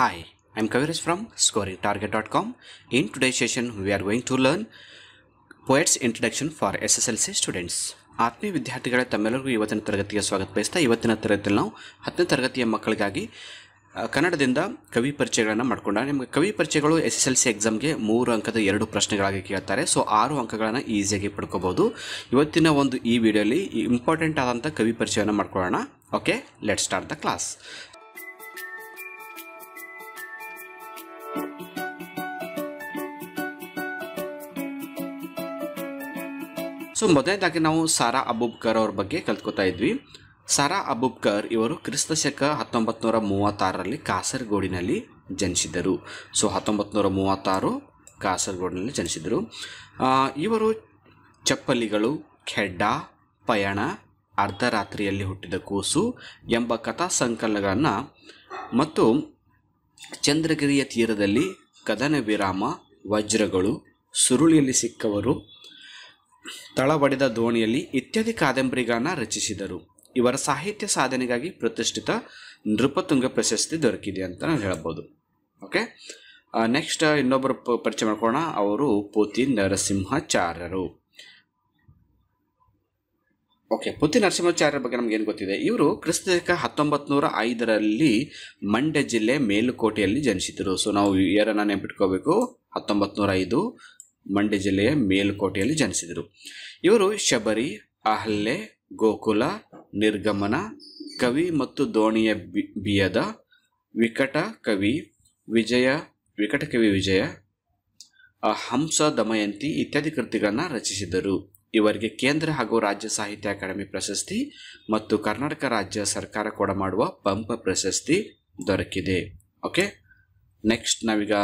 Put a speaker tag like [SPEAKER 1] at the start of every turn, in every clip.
[SPEAKER 1] Hi, I'm Kaviraj from scoringtarget.com. In today's session, we are going to learn Poets Introduction for SSLC Students. ಆತ್ಮೀಯ ವಿದ್ಯಾರ್ಥಿಗಳ ತಮ್ಮೆಲ್ಲರಿಗೂ ಇವತ್ತಿನ ತರಗತಿಗೆ ಸ್ವಾಗತ ಬಯಸ್ತಾ ಇವತ್ತಿನ ತರಗತಿಯಲ್ಲಿ ನಾವು ಹತ್ತನೇ ತರಗತಿಯ ಮಕ್ಕಳಿಗಾಗಿ ಕನ್ನಡದಿಂದ ಕವಿ ಪರಿಚಯಗಳನ್ನು ಮಾಡಿಕೊಂಡ ನಿಮಗೆ ಕವಿ ಪರಿಚಯಗಳು ಎಸ್ ಎಸ್ ಎಲ್ ಸಿ ಎಕ್ಸಾಮ್ಗೆ ಮೂರು ಅಂಕದ ಎರಡು ಪ್ರಶ್ನೆಗಳಾಗಿ ಕೇಳ್ತಾರೆ ಸೊ ಆರು ಅಂಕಗಳನ್ನು ಈಸಿಯಾಗಿ ಪಡ್ಕೋಬೋದು ಇವತ್ತಿನ ಒಂದು ಈ ವಿಡಿಯೋಲಿ ಇಂಪಾರ್ಟೆಂಟ್ ಆದಂಥ ಕವಿ ಪರಿಚಯವನ್ನು ಮಾಡ್ಕೊಳ್ಳೋಣ okay let start the class so ಮೊದಲನೇದಾಗಿ ನಾವು ಸಾರಾ ಅಬೂಬ್ಕರ್ ಅವ್ರ ಬಗ್ಗೆ ಕಲ್ತ್ಕೊತಾ ಇದ್ವಿ ಸಾರಾ ಅಬೂಬ್ಕರ್ ಇವರು ಕ್ರಿಸ್ತ ಶಕ ಹತ್ತೊಂಬತ್ತು ನೂರ ಮೂವತ್ತಾರರಲ್ಲಿ ಕಾಸರಗೋಡಿನಲ್ಲಿ ಜನಿಸಿದರು ಸೊ ಹತ್ತೊಂಬತ್ತು ನೂರ ಮೂವತ್ತಾರು ಕಾಸರಗೋಡಿನಲ್ಲಿ ಜನಿಸಿದರು ಇವರು ಚಪ್ಪಲಿಗಳು ಖೆಡ್ಡ ಪಯಣ ಅರ್ಧರಾತ್ರಿಯಲ್ಲಿ ಹುಟ್ಟಿದ ಕೂಸು ಎಂಬ ಕಥಾ ಸಂಕಲನಗಳನ್ನು ಮತ್ತು ಚಂದ್ರಗಿರಿಯ ತೀರದಲ್ಲಿ ಕದನ ವಿರಾಮ ವಜ್ರಗಳು ಸುರುಳಿಯಲ್ಲಿ ಸಿಕ್ಕವರು ತಳಬಡಿದ ದೋಣಿಯಲ್ಲಿ ಇತ್ಯಾದಿ ಕಾದಂಬರಿಗಳನ್ನು ರಚಿಸಿದರು ಇವರ ಸಾಹಿತ್ಯ ಸಾಧನೆಗಾಗಿ ಪ್ರತಿಷ್ಠಿತ ನೃಪತುಂಗ ಪ್ರಶಸ್ತಿ ದೊರಕಿದೆ ಅಂತ ನಾವು ಹೇಳ್ಬೋದು ಓಕೆ ನೆಕ್ಸ್ಟ್ ಇನ್ನೊಬ್ಬರು ಪರಿಚಯ ಮಾಡ್ಕೋಣ ಅವರು ಪೋತಿ ನರಸಿಂಹಾಚಾರ್ಯರು ಓಕೆ ಪುತಿ ನರಸಿಂಹಾಚಾರ್ಯರ ಬಗ್ಗೆ ನಮ್ಗೆ ಏನು ಗೊತ್ತಿದೆ ಇವರು ಕ್ರಿಸ್ತಕ ಹತ್ತೊಂಬತ್ನೂರ ಐದರಲ್ಲಿ ಮಂಡ್ಯ ಜಿಲ್ಲೆ ಮೇಲುಕೋಟೆಯಲ್ಲಿ ಜನಿಸಿದರು ಸೊ ನಾವು ಏರನ್ನ ನೆನ್ಪಿಟ್ಕೋಬೇಕು ಹತ್ತೊಂಬತ್ನೂರ ಐದು ಮಂಡ್ಯ ಜಿಲ್ಲೆಯ ಮೇಲುಕೋಟೆಯಲ್ಲಿ ಜನಿಸಿದರು ಇವರು ಶಬರಿ ಅಹಲ್ಲೆ ಗೋಕುಲ ನಿರ್ಗಮನ ಕವಿ ಮತ್ತು ದೋಣಿಯ ಬಿಯದ ವಿಕಟ ಕವಿ ವಿಜಯ ವಿಕಟ ಕವಿ ವಿಜಯ ಹಂಸ ದಮಯಂತಿ ಇತ್ಯಾದಿ ಕೃತಿಗಳನ್ನು ರಚಿಸಿದರು ಇವರಿಗೆ ಕೇಂದ್ರ ಹಾಗೂ ರಾಜ್ಯ ಸಾಹಿತ್ಯ ಅಕಾಡೆಮಿ ಪ್ರಶಸ್ತಿ ಮತ್ತು ಕರ್ನಾಟಕ ರಾಜ್ಯ ಸರ್ಕಾರ ಕೂಡ ಮಾಡುವ ಪಂಪ ಪ್ರಶಸ್ತಿ ದೊರಕಿದೆ ಓಕೆ ನೆಕ್ಸ್ಟ್ ನಾವೀಗ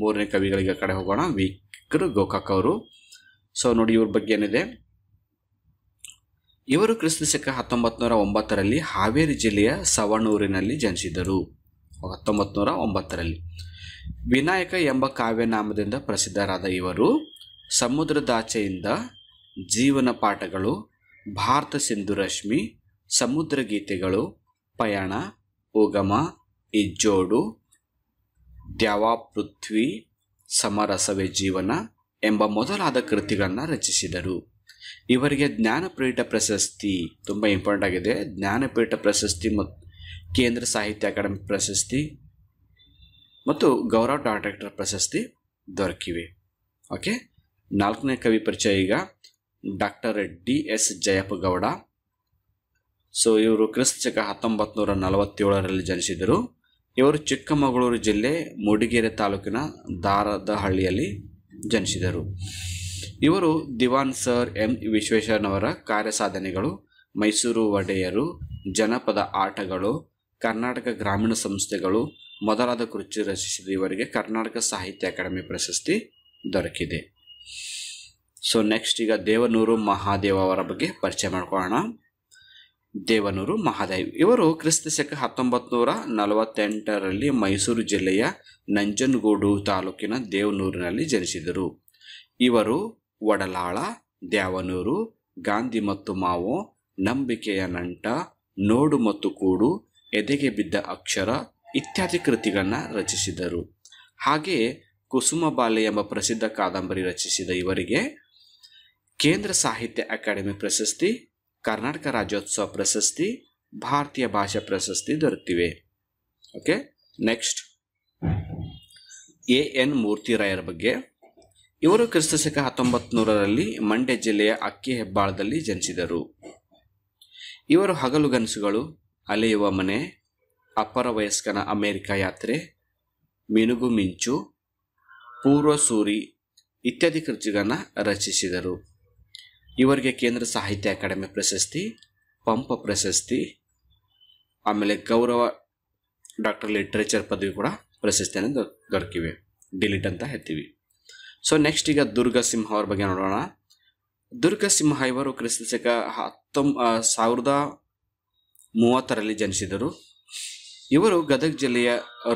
[SPEAKER 1] ಮೂರನೇ ಕವಿಗಳಿಗೆ ಕಡೆ ಹೋಗೋಣ ವಿ ಗೋಕಾಕರು ಗೋಕಾಕ್ ಅವರು ಸೊ ನೋಡಿ ಇವ್ರ ಬಗ್ಗೆ ಏನಿದೆ ಇವರು ಕ್ರಿಸ್ತಶಕ ಹತ್ತೊಂಬತ್ತು ನೂರ ಒಂಬತ್ತರಲ್ಲಿ ಹಾವೇರಿ ಜಿಲ್ಲೆಯ ಸವಣೂರಿನಲ್ಲಿ ಜನಿಸಿದರು ಹತ್ತೊಂಬತ್ತು ನೂರ ಒಂಬತ್ತರಲ್ಲಿ ವಿನಾಯಕ ಎಂಬ ಕಾವ್ಯನಾಮದಿಂದ ಪ್ರಸಿದ್ಧರಾದ ಇವರು ಸಮುದ್ರದಾಚೆಯಿಂದ ಜೀವನ ಪಾಠಗಳು ಭಾರತ ಸಿಂಧು ರಶ್ಮಿ ಸಮುದ್ರ ಗೀತೆಗಳು ಪಯಣ ಉಗಮ ಇಜ್ಜೋಡು ದ್ಯಾವಾ ಪೃಥ್ವಿ ಸಮರಸವೇ ಜೀವನ ಎಂಬ ಮೊದಲಾದ ಕೃತಿಗಳನ್ನು ರಚಿಸಿದರು ಇವರಿಗೆ ಜ್ಞಾನಪೀಠ ಪ್ರಶಸ್ತಿ ತುಂಬ ಇಂಪಾರ್ಟೆಂಟ್ ಆಗಿದೆ ಜ್ಞಾನಪೀಠ ಪ್ರಶಸ್ತಿ ಮತ್ತು ಕೇಂದ್ರ ಸಾಹಿತ್ಯ ಅಕಾಡೆಮಿ ಪ್ರಶಸ್ತಿ ಮತ್ತು ಗೌರವ ಡಾಕ್ಟರ್ ಪ್ರಶಸ್ತಿ ದೊರಕಿವೆ ಓಕೆ ನಾಲ್ಕನೇ ಕವಿ ಪರಿಚಯ ಈಗ doctor D S Jayappa Gowda so ಇವರು ಕ್ರಿಸ್ತ ಹತ್ತೊಂಬತ್ತು ನೂರ ನಲವತ್ತೇಳರಲ್ಲಿ ಜನಿಸಿದರು ಇವರು ಚಿಕ್ಕಮಗಳೂರು ಜಿಲ್ಲೆ ಮೂಡಿಗೆರೆ ತಾಲೂಕಿನ ದಾರದಹಳ್ಳಿಯಲ್ಲಿ ಜನಿಸಿದರು ಇವರು ದಿವಾನ್ ಸರ್ ಎಂ ವಿಶ್ವೇಶ್ವರನವರ ಕಾರ್ಯಸಾಧನೆಗಳು ಮೈಸೂರು ಒಡೆಯರು ಜನಪದ ಆಟಗಳು ಕರ್ನಾಟಕ ಗ್ರಾಮೀಣ ಸಂಸ್ಥೆಗಳು ಮೊದಲಾದ ಕೃತಿ ರಚಿಸಿದ ಇವರಿಗೆ ಕರ್ನಾಟಕ ಸಾಹಿತ್ಯ ಅಕಾಡೆಮಿ ಪ್ರಶಸ್ತಿ ದೊರಕಿದೆ ಸೊ ನೆಕ್ಸ್ಟ್ ಈಗ ದೇವನೂರು ಮಹಾದೇವ ಅವರ ಬಗ್ಗೆ ಪರಿಚಯ ಮಾಡ್ಕೊಳ್ಳೋಣ ದೇವನೂರು ಮಹಾದೇವ್ ಇವರು ಕ್ರಿಸ್ತ ಶಕ ಹತ್ತೊಂಬತ್ತು ನೂರ ನಲವತ್ತೆಂಟರಲ್ಲಿ ಮೈಸೂರು ಜಿಲ್ಲೆಯ ನಂಜನಗೂಡು ತಾಲೂಕಿನ ದೇವನೂರಿನಲ್ಲಿ ಜನಿಸಿದರು ಇವರು ಒಡಲಾಳ ದ್ಯಾವನೂರು ಗಾಂಧಿ ಮತ್ತು ಮಾವು ನಂಬಿಕೆಯ ನಂಟ ನೋಡು ಮತ್ತು ಕೂಡು ಎದೆಗೆ ಬಿದ್ದ ಅಕ್ಷರ ಇತ್ಯಾದಿ ಕೃತಿಗಳನ್ನು ರಚಿಸಿದರು ಹಾಗೆಯೇ ಕುಸುಮಬಾಲೆ ಎಂಬ ಪ್ರಸಿದ್ಧ ಕಾದಂಬರಿ ರಚಿಸಿದ ಇವರಿಗೆ ಕೇಂದ್ರ ಸಾಹಿತ್ಯ ಅಕಾಡೆಮಿ ಪ್ರಶಸ್ತಿ ಕರ್ನಾಟಕ ರಾಜ್ಯೋತ್ಸವ ಪ್ರಶಸ್ತಿ ಭಾರತೀಯ ಭಾಷಾ ಪ್ರಶಸ್ತಿ ದೊರೆತಿವೆ ಓಕೆ ನೆಕ್ಸ್ಟ್ ಎ ಎನ್ ರಾಯರ ಬಗ್ಗೆ ಇವರು ಕ್ರಿಸ್ತಶಕ ಹತ್ತೊಂಬತ್ತು ನೂರರಲ್ಲಿ ಮಂಡ್ಯ ಜಿಲ್ಲೆಯ ಅಕ್ಕಿ ಹೆಬ್ಬಾಳದಲ್ಲಿ ಜನಿಸಿದರು ಇವರು ಹಗಲುಗನಸುಗಳು ಅಲೆಯುವ ಮನೆ ಅಪರ ವಯಸ್ಕನ ಅಮೆರಿಕ ಯಾತ್ರೆ ಮಿನುಗು ಮಿಂಚು ಪೂರ್ವ ಸೂರಿ ಇತ್ಯಾದಿ ಕೃತಿಗಳನ್ನು ರಚಿಸಿದರು ಇವರಿಗೆ ಕೇಂದ್ರ ಸಾಹಿತ್ಯ ಅಕಾಡೆಮಿ ಪ್ರಶಸ್ತಿ ಪಂಪ ಪ್ರಶಸ್ತಿ ಆಮೇಲೆ ಗೌರವ ಡಾಕ್ಟರ್ ಲಿಟ್ರೇಚರ್ ಪದವಿ ಕೂಡ ಪ್ರಶಸ್ತಿಯನ್ನು ದೊರಕಿವೆ ಡಿಲೀಟ್ ಅಂತ ಹೇಳ್ತೀವಿ ಸೊ ನೆಕ್ಸ್ಟ್ ಈಗ ದುರ್ಗಾ ಸಿಂಹ ಅವ್ರ ಬಗ್ಗೆ ನೋಡೋಣ ದುರ್ಗಾ ಸಿಂಹ ಇವರು ಶಕ ಹತ್ತೊಂಬ ಸಾವಿರದ ಮೂವತ್ತರಲ್ಲಿ ಜನಿಸಿದರು ಇವರು ಗದಗ ಜಿಲ್ಲೆಯ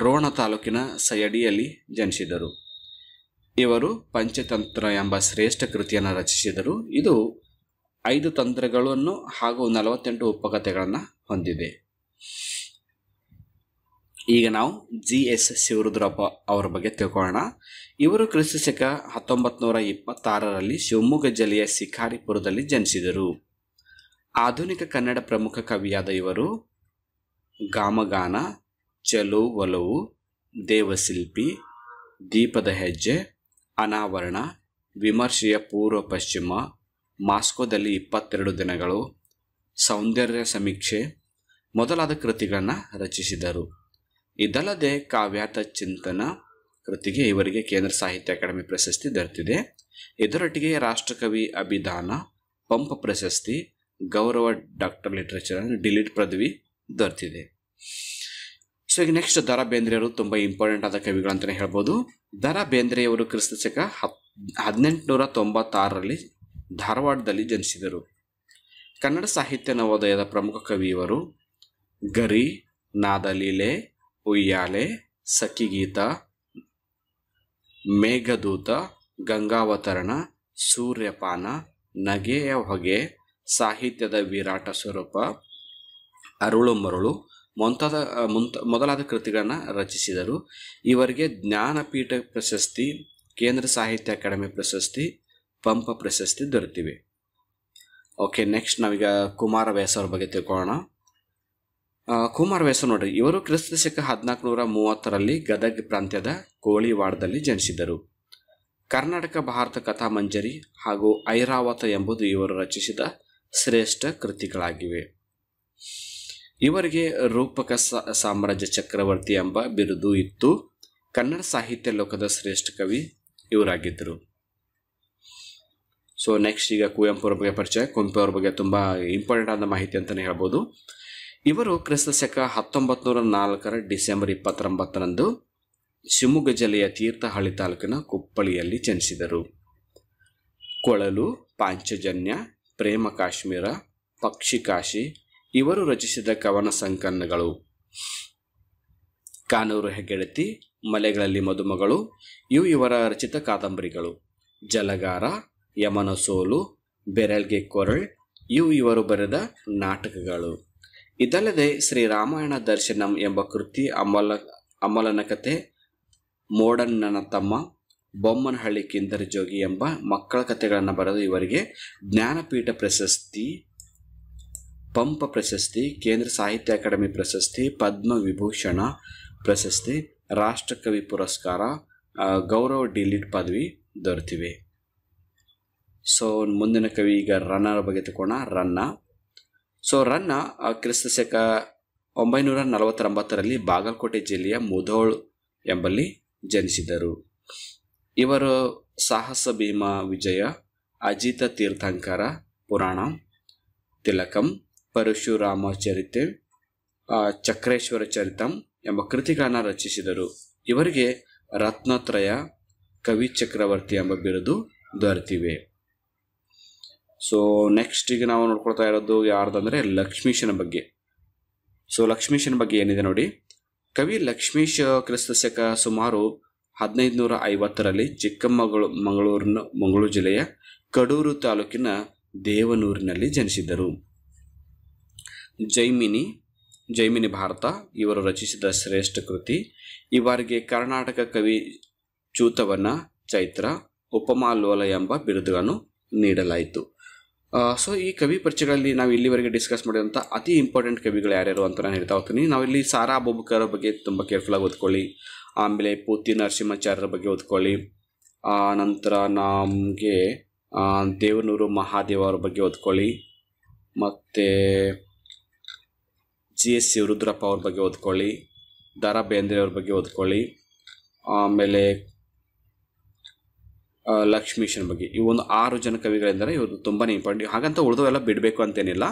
[SPEAKER 1] ರೋಣ ತಾಲೂಕಿನ ಸಯಡಿಯಲ್ಲಿ ಜನಿಸಿದರು ಇವರು ಪಂಚತಂತ್ರ ಎಂಬ ಶ್ರೇಷ್ಠ ಕೃತಿಯನ್ನು ರಚಿಸಿದರು ಇದು ಐದು ತಂತ್ರಗಳನ್ನು ಹಾಗೂ ನಲವತ್ತೆಂಟು ಉಪಕಥೆಗಳನ್ನು ಹೊಂದಿದೆ ಈಗ ನಾವು ಜಿ ಎಸ್ ಶಿವರುದ್ರಪ್ಪ ಅವರ ಬಗ್ಗೆ ತಿಳ್ಕೊಳ್ಳೋಣ ಇವರು ಕ್ರಿಸ್ತ ಶಕ ಹತ್ತೊಂಬತ್ತು ನೂರ ಇಪ್ಪತ್ತಾರರಲ್ಲಿ ಶಿವಮೊಗ್ಗ ಜಿಲ್ಲೆಯ ಶಿಕಾರಿಪುರದಲ್ಲಿ ಜನಿಸಿದರು ಆಧುನಿಕ ಕನ್ನಡ ಪ್ರಮುಖ ಕವಿಯಾದ ಇವರು ಗಾಮಗಾನ ಚಲೋ ಒಲವು ದೇವಶಿಲ್ಪಿ ದೀಪದ ಹೆಜ್ಜೆ ಅನಾವರಣ ವಿಮರ್ಶೆಯ ಪೂರ್ವ ಪಶ್ಚಿಮ ಮಾಸ್ಕೋದಲ್ಲಿ ಇಪ್ಪತ್ತೆರಡು ದಿನಗಳು ಸೌಂದರ್ಯ ಸಮೀಕ್ಷೆ ಮೊದಲಾದ ಕೃತಿಗಳನ್ನು ರಚಿಸಿದರು ಇದಲ್ಲದೆ ಕಾವ್ಯಾತ ಚಿಂತನ ಕೃತಿಗೆ ಇವರಿಗೆ ಕೇಂದ್ರ ಸಾಹಿತ್ಯ ಅಕಾಡೆಮಿ ಪ್ರಶಸ್ತಿ ದೊರೆತಿದೆ ಇದರೊಟ್ಟಿಗೆ ರಾಷ್ಟ್ರಕವಿ ಅಭಿದಾನ ಪಂಪ ಪ್ರಶಸ್ತಿ ಗೌರವ ಡಾಕ್ಟರ್ ಲಿಟ್ರೇಚರ್ ಡಿಲೀಟ್ ಪದವಿ ದೊರೆತಿದೆ ಸೊ ಈಗ ನೆಕ್ಸ್ಟ್ ದರ ಬೇಂದ್ರೆಯವರು ತುಂಬ ಇಂಪಾರ್ಟೆಂಟ್ ಆದ ಕವಿಗಳಂತಲೇ ಹೇಳ್ಬೋದು ದರ ಬೇಂದ್ರೆಯವರು ಕ್ರಿಸ್ತ ಶಕ ಹದಿನೆಂಟುನೂರ ತೊಂಬತ್ತಾರರಲ್ಲಿ ಧಾರವಾಡದಲ್ಲಿ ಜನಿಸಿದರು ಕನ್ನಡ ಸಾಹಿತ್ಯ ನವೋದಯದ ಪ್ರಮುಖ ಕವಿಯವರು ಗರಿ ನಾದಲೀಲೆ ಉಯ್ಯಾಲೆ ಸಖಿಗೀತ ಮೇಘದೂತ ಗಂಗಾವತರಣ ಸೂರ್ಯಪಾನ ನಗೆಯ ಹೊಗೆ ಸಾಹಿತ್ಯದ ವಿರಾಟ ಸ್ವರೂಪ ಅರುಳು ಮರುಳು ಮುಂತಾದ ಮುಂತ ಮೊದಲಾದ ಕೃತಿಗಳನ್ನು ರಚಿಸಿದರು ಇವರಿಗೆ ಜ್ಞಾನಪೀಠ ಪ್ರಶಸ್ತಿ ಕೇಂದ್ರ ಸಾಹಿತ್ಯ ಅಕಾಡೆಮಿ ಪ್ರಶಸ್ತಿ ಪಂಪ ಪ್ರಶಸ್ತಿ ದೊರೆತಿವೆ ಓಕೆ ನೆಕ್ಸ್ಟ್ ನಾವೀಗ ಕುಮಾರ ವ್ಯಾಸ ಬಗ್ಗೆ ತಿಳ್ಕೊಳ್ಳೋಣ ಕುಮಾರ ವ್ಯಾಸ ನೋಡ್ರಿ ಇವರು ಕ್ರಿಸ್ತ ಶಕ ನೂರ ಮೂವತ್ತರಲ್ಲಿ ಗದಗ ಪ್ರಾಂತ್ಯದ ಕೋಳಿವಾಡದಲ್ಲಿ ಜನಿಸಿದರು ಕರ್ನಾಟಕ ಭಾರತ ಕಥಾ ಮಂಜರಿ ಹಾಗೂ ಐರಾವತ ಎಂಬುದು ಇವರು ರಚಿಸಿದ ಶ್ರೇಷ್ಠ ಕೃತಿಗಳಾಗಿವೆ ಇವರಿಗೆ ರೂಪಕ ಸಾಮ್ರಾಜ್ಯ ಚಕ್ರವರ್ತಿ ಎಂಬ ಬಿರುದು ಇತ್ತು ಕನ್ನಡ ಸಾಹಿತ್ಯ ಲೋಕದ ಶ್ರೇಷ್ಠ ಕವಿ ಇವರಾಗಿದ್ದರು ಸೊ ನೆಕ್ಸ್ಟ್ ಈಗ ಕುವೆಂಪು ಅವ್ರ ಬಗ್ಗೆ ಪರಿಚಯ ಕುವೆಂಪು ಅವ್ರ ಬಗ್ಗೆ ತುಂಬ ಇಂಪಾರ್ಟೆಂಟ್ ಆದ ಮಾಹಿತಿ ಅಂತಲೇ ಹೇಳ್ಬೋದು ಇವರು ಕ್ರಿಸ್ತ ಶಕ ಹತ್ತೊಂಬತ್ತು ನೂರ ನಾಲ್ಕರ ಡಿಸೆಂಬರ್ ಇಪ್ಪತ್ತೊಂಬತ್ತರಂದು ಶಿವಮೊಗ್ಗ ಜಿಲ್ಲೆಯ ತೀರ್ಥಹಳ್ಳಿ ತಾಲೂಕಿನ ಕುಪ್ಪಳಿಯಲ್ಲಿ ಜನಿಸಿದರು ಕೊಳಲು ಪಾಂಚಜನ್ಯ ಪ್ರೇಮ ಕಾಶ್ಮೀರ ಪಕ್ಷಿ ಕಾಶಿ ಇವರು ರಚಿಸಿದ ಕವನ ಸಂಕನ್ನಗಳು ಕಾನೂರು ಹೆಗ್ಗೆಳತಿ ಮಲೆಗಳಲ್ಲಿ ಮದುಮಗಳು ಇವು ಇವರ ರಚಿತ ಕಾದಂಬರಿಗಳು ಜಲಗಾರ ಯಮನ ಸೋಲು ಬೆರಳ್ಗೆ ಕೊರಳ್ ಇವು ಇವರು ಬರೆದ ನಾಟಕಗಳು ಇದಲ್ಲದೆ ಶ್ರೀ ರಾಮಾಯಣ ದರ್ಶನಂ ಎಂಬ ಕೃತಿ ಅಮಲ ಅಮಲನ ಕತೆ ಮೋಡಣ್ಣನ ತಮ್ಮ ಬೊಮ್ಮನಹಳ್ಳಿ ಕಿಂದರ ಜೋಗಿ ಎಂಬ ಮಕ್ಕಳ ಕಥೆಗಳನ್ನು ಬರೆದು ಇವರಿಗೆ ಜ್ಞಾನಪೀಠ ಪ್ರಶಸ್ತಿ ಪಂಪ ಪ್ರಶಸ್ತಿ ಕೇಂದ್ರ ಸಾಹಿತ್ಯ ಅಕಾಡೆಮಿ ಪ್ರಶಸ್ತಿ ಪದ್ಮ ವಿಭೂಷಣ ಪ್ರಶಸ್ತಿ ರಾಷ್ಟ್ರಕವಿ ಪುರಸ್ಕಾರ ಗೌರವ ಡಿಲೀಟ್ ಪದವಿ ದೊರೆತಿವೆ ಸೊ ಮುಂದಿನ ಕವಿ ಈಗ ರನ್ನರ ಬಗ್ಗೆ ತಗೋಣ ರನ್ನ ಸೊ ರನ್ನ ಕ್ರಿಸ್ತ ಶಕ ಒಂಬೈನೂರ ನಲವತ್ತೊಂಬತ್ತರಲ್ಲಿ ಬಾಗಲಕೋಟೆ ಜಿಲ್ಲೆಯ ಮುಧೋಳ್ ಎಂಬಲ್ಲಿ ಜನಿಸಿದರು ಇವರು ಸಾಹಸ ಭೀಮಾ ವಿಜಯ ಅಜಿತ ತೀರ್ಥಂಕರ ಪುರಾಣ ತಿಲಕಂ ಪರಶುರಾಮ ಚರಿತೆ ಚಕ್ರೇಶ್ವರ ಚರಿತಂ ಎಂಬ ಕೃತಿಗಳನ್ನು ರಚಿಸಿದರು ಇವರಿಗೆ ರತ್ನತ್ರಯ ಕವಿ ಚಕ್ರವರ್ತಿ ಎಂಬ ಬಿರುದು ದೊರೆತಿವೆ ಸೊ ನೆಕ್ಸ್ಟ್ ಈಗ ನಾವು ನೋಡ್ಕೊಳ್ತಾ ಇರೋದು ಯಾರ್ದಂದ್ರೆ ಲಕ್ಷ್ಮೀಶನ ಬಗ್ಗೆ ಸೊ ಲಕ್ಷ್ಮೀಶನ ಬಗ್ಗೆ ಏನಿದೆ ನೋಡಿ ಕವಿ ಲಕ್ಷ್ಮೀಶ ಕ್ರಿಸ್ತ ಶಕ ಸುಮಾರು ಹದಿನೈದು ನೂರ ಐವತ್ತರಲ್ಲಿ ಚಿಕ್ಕಮಗಳೂ ಮಂಗಳೂರಿನ ಮಂಗಳೂರು ಜಿಲ್ಲೆಯ ಕಡೂರು ತಾಲೂಕಿನ ದೇವನೂರಿನಲ್ಲಿ ಜನಿಸಿದ್ದರು ಜೈಮಿನಿ ಜೈಮಿನಿ ಭಾರತ ಇವರು ರಚಿಸಿದ ಶ್ರೇಷ್ಠ ಕೃತಿ ಇವರಿಗೆ ಕರ್ನಾಟಕ ಕವಿ ಚೂತವನ ಚೈತ್ರ ಲೋಲ ಎಂಬ ಬಿರುದುಗಳನ್ನು ನೀಡಲಾಯಿತು ಸೊ ಈ ಕವಿ ಪರಿಚಯಗಳಲ್ಲಿ ನಾವು ಇಲ್ಲಿವರೆಗೆ ಡಿಸ್ಕಸ್ ಮಾಡಿದಂಥ ಅತಿ ಇಂಪಾರ್ಟೆಂಟ್ ಕವಿಗಳು ಯಾರ್ಯಾರು ಅಂತ ನಾನು ಹೇಳ್ತಾ ಹೋಗ್ತೀನಿ ನಾವಿಲ್ಲಿ ಸಾರಾ ಬೊಬ್ಬಕರ ಬಗ್ಗೆ ತುಂಬ ಕೇರ್ಫುಲ್ಲಾಗಿ ಓದ್ಕೊಳ್ಳಿ ಆಮೇಲೆ ಪೂತಿ ನರಸಿಂಹಾಚಾರ್ಯರ ಬಗ್ಗೆ ಓದ್ಕೊಳ್ಳಿ ನಂತರ ನಮಗೆ ದೇವನೂರು ಮಹಾದೇವ ಅವರ ಬಗ್ಗೆ ಓದ್ಕೊಳ್ಳಿ ಮತ್ತು ಜಿ ಎಸ್ ಸಿ ರುದ್ರಪ್ಪ ಅವ್ರ ಬಗ್ಗೆ ಓದ್ಕೊಳ್ಳಿ ದ ರಾ ಬೇಂದ್ರೆ ಅವ್ರ ಬಗ್ಗೆ ಓದ್ಕೊಳ್ಳಿ ಆಮೇಲೆ ಲಕ್ಷ್ಮೀಶನ್ ಬಗ್ಗೆ ಈ ಒಂದು ಆರು ಜನ ಕವಿಗಳೆಂದರೆ ಇವರು ತುಂಬಾ ಇಂಪಾರ್ಟೆಂಟ್ ಹಾಗಂತ ಉಳಿದವೆಲ್ಲ ಬಿಡಬೇಕು ಅಂತೇನಿಲ್ಲ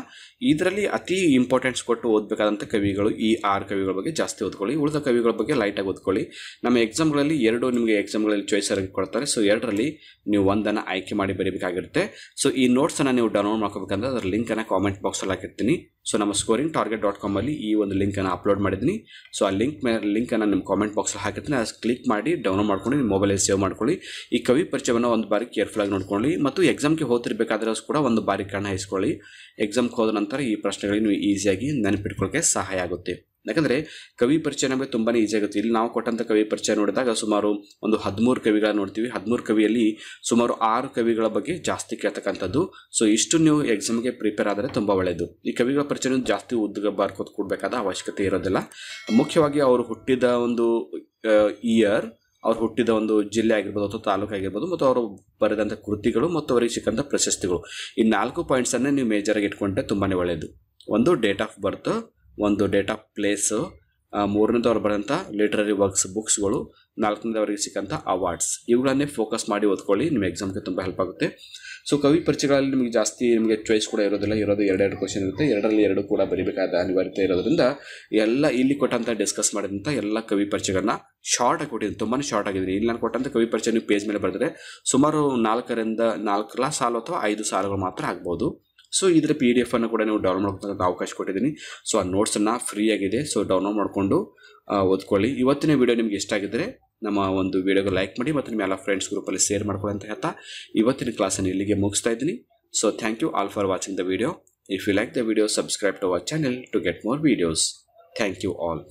[SPEAKER 1] ಇದರಲ್ಲಿ ಅತಿ ಇಂಪಾರ್ಟೆನ್ಸ್ ಕೊಟ್ಟು ಓದಬೇಕಾದಂಥ ಕವಿಗಳು ಈ ಆರು ಕವಿಗಳ ಬಗ್ಗೆ ಜಾಸ್ತಿ ಓದ್ಕೊಳ್ಳಿ ಉಳಿದ ಕವಿಗಳ ಬಗ್ಗೆ ಲೈಟಾಗಿ ಓದ್ಕೊಳ್ಳಿ ನಮ್ಮ ಎಕ್ಸಾಮ್ಗಳಲ್ಲಿ ಎರಡು ನಿಮಗೆ ಎಕ್ಸಾಮ್ಗಳಲ್ಲಿ ಚಾಯ್ಸ್ ಆಗಿ ಕೊಡ್ತಾರೆ ಸೊ ಎರಡರಲ್ಲಿ ನೀವು ಒಂದನ್ನು ಆಯ್ಕೆ ಮಾಡಿ ಬರೀಬೇಕಾಗಿರುತ್ತೆ ಸೊ ಈ ನೋಟ್ಸನ್ನು ನೀವು ಡೌನ್ಲೋಡ್ ಮಾಡ್ಕೋಬೇಕಂದ್ರೆ ಅದರ ಲಿಂಕನ್ನು ಕಾಮೆಂಟ್ ಬಾಕ್ಸಲ್ಲಿ ಹಾಕಿರ್ತೀನಿ ಸೊ ನಮ್ಮ ಸ್ಕೋರಿಂಗ್ ಟಾರ್ಗೆಟ್ ಡಾಟ್ ಕಾಮಲ್ಲಿ ಈ ಒಂದು ಲಿಂಕನ್ನು ಅಪ್ಲೋಡ್ ಮಾಡಿದ್ದೀನಿ ಸೊ ಆ ಲಿಂಕ್ ಮೇ ಲಿಂಕನ್ನು ನಿಮ್ಮ ಕಾಮೆಂಟ್ ಬಾಕ್ಸಲ್ಲಿ ಹಾಕಿರ್ತೀನಿ ಅದು ಕ್ಲಿಕ್ ಮಾಡಿ ಡೌನ್ಲೋಡ್ ಮಾಡ್ಕೊಂಡು ನಿಮ್ಮ ಮೊಬೈಲಲ್ಲಿ ಸೇವ್ ಮಾಡ್ಕೊಳ್ಳಿ ಈ ಕವಿ ಪರಿಚಯವನ್ನು ಒಂದು ಬಾರಿ ಕೇರ್ಫುಲ್ಲಾಗಿ ನೋಡ್ಕೊಳ್ಳಿ ಮತ್ತು ಎಕ್ಸಾಮ್ಗೆ ಹೋಗ್ತಿರ್ಬೇಕಾದ್ರೆ ಕೂಡ ಒಂದು ಬಾರಿ ಕಾರಣ ಇಸ್ಕೊಳ್ಳಿ ಎಕ್ಸಾಮ್ಗೆ ಹೋದ ನಂತರ ಈ ಪ್ರಶ್ನೆಗಳಿಗೆ ನೀವು ಈಸಿಯಾಗಿ ನೆನಪಿಟ್ಕೊಳ್ಳೋಕ್ಕೆ ಸಹಾಯ ಆಗುತ್ತೆ ಯಾಕಂದರೆ ಕವಿ ಪರಿಚಯ ನಮಗೆ ತುಂಬಾ ಈಜಿ ಆಗುತ್ತೆ ಇಲ್ಲಿ ನಾವು ಕೊಟ್ಟಂಥ ಕವಿ ಪರಿಚಯ ನೋಡಿದಾಗ ಸುಮಾರು ಒಂದು ಹದಿಮೂರು ಕವಿಗಳನ್ನ ನೋಡ್ತೀವಿ ಹದಿಮೂರು ಕವಿಯಲ್ಲಿ ಸುಮಾರು ಆರು ಕವಿಗಳ ಬಗ್ಗೆ ಜಾಸ್ತಿ ಕೇಳ್ತಕ್ಕಂಥದ್ದು ಸೊ ಇಷ್ಟು ನೀವು ಎಕ್ಸಾಮ್ಗೆ ಪ್ರಿಪೇರ್ ಆದರೆ ತುಂಬ ಒಳ್ಳೆಯದು ಈ ಕವಿಗಳ ಪರಿಚಯನೂ ಜಾಸ್ತಿ ಉದ್ದ ಬಾರ್ಕೋದು ಕೊಡಬೇಕಾದ ಅವಶ್ಯಕತೆ ಇರೋದಿಲ್ಲ ಮುಖ್ಯವಾಗಿ ಅವರು ಹುಟ್ಟಿದ ಒಂದು ಇಯರ್ ಅವ್ರು ಹುಟ್ಟಿದ ಒಂದು ಜಿಲ್ಲೆ ಆಗಿರ್ಬೋದು ಅಥವಾ ತಾಲೂಕು ಆಗಿರ್ಬೋದು ಮತ್ತು ಅವರು ಬರೆದಂಥ ಕೃತಿಗಳು ಮತ್ತು ಅವರಿಗೆ ಸಿಕ್ಕಂಥ ಪ್ರಶಸ್ತಿಗಳು ಈ ನಾಲ್ಕು ಪಾಯಿಂಟ್ಸನ್ನೇ ನೀವು ಮೇಜರಾಗಿ ಇಟ್ಕೊಂಡ್ರೆ ತುಂಬಾ ಒಳ್ಳೆಯದು ಒಂದು ಡೇಟ್ ಆಫ್ ಬರ್ತ್ ಒಂದು ಡೇಟ್ ಆಫ್ ಪ್ಲೇಸು ಮೂರನೇದವ್ರು ಬರೋಂಥ ಲಿಟ್ರರಿ ವರ್ಕ್ಸ್ ಬುಕ್ಸ್ಗಳು ನಾಲ್ಕನೇದವರಿಗೆ ಸಿಕ್ಕಂಥ ಅವಾರ್ಡ್ಸ್ ಇವುಗಳನ್ನೇ ಫೋಕಸ್ ಮಾಡಿ ಓದ್ಕೊಳ್ಳಿ ನಿಮ್ಮ ಎಕ್ಸಾಮ್ಗೆ ತುಂಬ ಹೆಲ್ಪ್ ಆಗುತ್ತೆ ಸೊ ಕವಿ ಪರಿಚಯಗಳಲ್ಲಿ ನಿಮಗೆ ಜಾಸ್ತಿ ನಿಮಗೆ ಚಾಯ್ಸ್ ಕೂಡ ಇರೋದಿಲ್ಲ ಇರೋದು ಎರಡೆರಡು ಕ್ವಶನ್ ಇರುತ್ತೆ ಎರಡರಲ್ಲಿ ಎರಡು ಕೂಡ ಬರಿಬೇಕಾದ ಅನಿವಾರ್ಯತೆ ಇರೋದ್ರಿಂದ ಎಲ್ಲ ಇಲ್ಲಿ ಕೊಟ್ಟಂಥ ಡಿಸ್ಕಸ್ ಮಾಡಿದಂಥ ಎಲ್ಲ ಕವಿ ಪರಿಚಯಗಳನ್ನ ಆಗಿ ಕೊಟ್ಟಿದ್ದೀನಿ ತುಂಬಾ ಶಾರ್ಟ್ ಆಗಿದ್ದೀನಿ ಇಲ್ಲಿ ನಾನು ಕೊಟ್ಟಂಥ ಕವಿ ಪರಿಚಯ ನೀವು ಪೇಜ್ ಮೇಲೆ ಬರೆದ್ರೆ ಸುಮಾರು ನಾಲ್ಕರಿಂದ ನಾಲ್ಕರ ಸಾಲು ಅಥವಾ ಐದು ಸಾಲುಗಳು ಮಾತ್ರ ಆಗ್ಬೋದು ಸೊ ಇದರ ಪಿ ಡಿ ಎಫನ್ನು ಕೂಡ ನೀವು ಡೌನ್ಲೋಡ್ ಮಾಡ್ತಕ್ಕಂಥ ಅವಕಾಶ ಕೊಟ್ಟಿದ್ದೀನಿ ಸೊ ಆ ನೋಟ್ಸನ್ನು ಫ್ರೀ ಆಗಿದೆ ಸೊ ಡೌನ್ಲೋಡ್ ಮಾಡಿಕೊಂಡು ಓದ್ಕೊಳ್ಳಿ ಇವತ್ತಿನ ವಿಡಿಯೋ ನಿಮ್ಗೆ ಇಷ್ಟ ಆಗಿದ್ದರೆ ನಮ್ಮ ಒಂದು ವಿಡಿಯೋಗೆ ಲೈಕ್ ಮಾಡಿ ಮತ್ತು ನಿಮ್ಮ ಎಲ್ಲ ಫ್ರೆಂಡ್ಸ್ ಗ್ರೂಪಲ್ಲಿ ಶೇರ್ ಮಾಡ್ಕೊಳ್ಳಿ ಅಂತ ಹೇಳ್ತಾ ಇವತ್ತಿನ ಕ್ಲಾಸನ್ನು ಇಲ್ಲಿಗೆ ಮುಗಿಸ್ತಾ ಇದ್ದೀನಿ so thank you all for watching the video if you like the video subscribe to our channel to get more videos thank you all